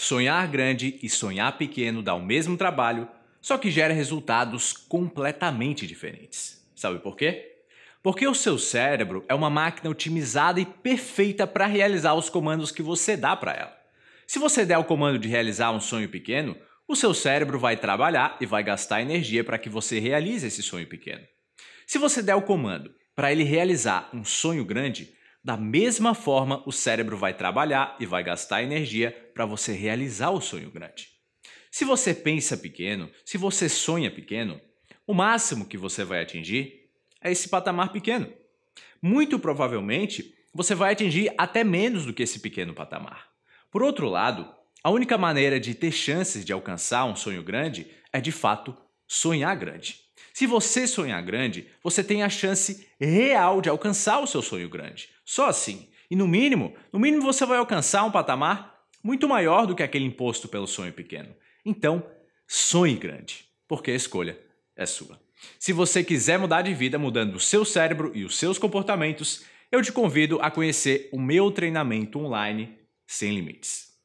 Sonhar grande e sonhar pequeno dá o mesmo trabalho, só que gera resultados completamente diferentes. Sabe por quê? Porque o seu cérebro é uma máquina otimizada e perfeita para realizar os comandos que você dá para ela. Se você der o comando de realizar um sonho pequeno, o seu cérebro vai trabalhar e vai gastar energia para que você realize esse sonho pequeno. Se você der o comando para ele realizar um sonho grande, da mesma forma, o cérebro vai trabalhar e vai gastar energia para você realizar o sonho grande. Se você pensa pequeno, se você sonha pequeno, o máximo que você vai atingir é esse patamar pequeno. Muito provavelmente, você vai atingir até menos do que esse pequeno patamar. Por outro lado, a única maneira de ter chances de alcançar um sonho grande é de fato sonhar grande. Se você sonhar grande, você tem a chance real de alcançar o seu sonho grande. Só assim. E no mínimo, no mínimo você vai alcançar um patamar muito maior do que aquele imposto pelo sonho pequeno. Então, sonhe grande, porque a escolha é sua. Se você quiser mudar de vida mudando o seu cérebro e os seus comportamentos, eu te convido a conhecer o meu treinamento online sem limites.